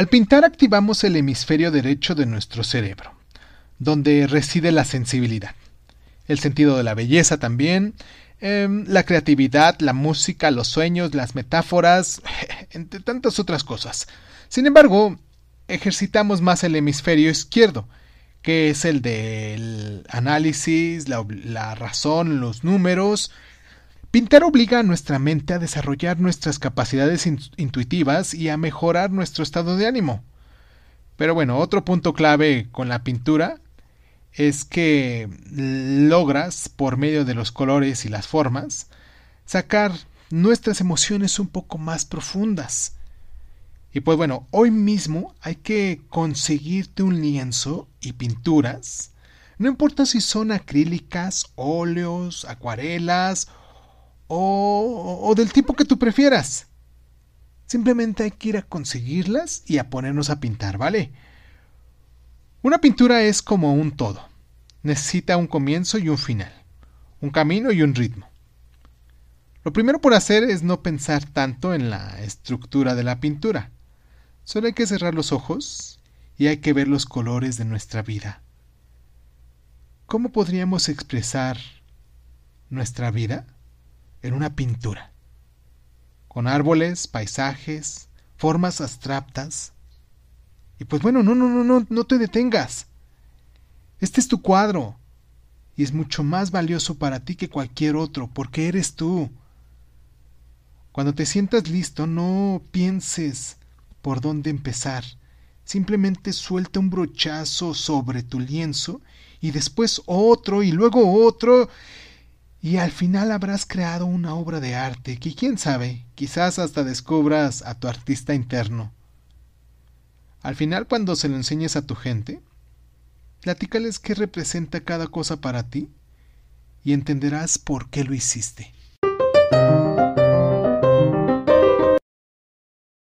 Al pintar activamos el hemisferio derecho de nuestro cerebro, donde reside la sensibilidad, el sentido de la belleza también, em, la creatividad, la música, los sueños, las metáforas, entre tantas otras cosas. Sin embargo, ejercitamos más el hemisferio izquierdo, que es el del análisis, la razón, los números, Pintar obliga a nuestra mente a desarrollar nuestras capacidades intuitivas y a mejorar nuestro estado de ánimo. Pero bueno, otro punto clave con la pintura es que logras, por medio de los colores y las formas, sacar nuestras emociones un poco más profundas. Y pues bueno, hoy mismo hay que conseguirte un lienzo y pinturas. No importa si son acrílicas, óleos, acuarelas o, del tipo que tú prefieras. Simplemente hay que ir a conseguirlas y a ponernos a pintar, ¿vale? Una pintura es como un todo. Necesita un comienzo y un final, un camino y un ritmo. Lo primero por hacer es no pensar tanto en la estructura de la pintura. Solo hay que cerrar los ojos y hay que ver los colores de nuestra vida. ¿Cómo podríamos expresar nuestra vida? en una pintura, con árboles, paisajes, formas abstractas. Y pues bueno, no, no, no, no, no te detengas. Este es tu cuadro, y es mucho más valioso para ti que cualquier otro, porque eres tú. Cuando te sientas listo, no pienses por dónde empezar. Simplemente suelta un brochazo sobre tu lienzo y después otro y luego otro y al final habrás creado una obra de arte que quién sabe, quizás hasta descubras a tu artista interno. Al final cuando se lo enseñes a tu gente, platícales qué representa cada cosa para ti y entenderás por qué lo hiciste.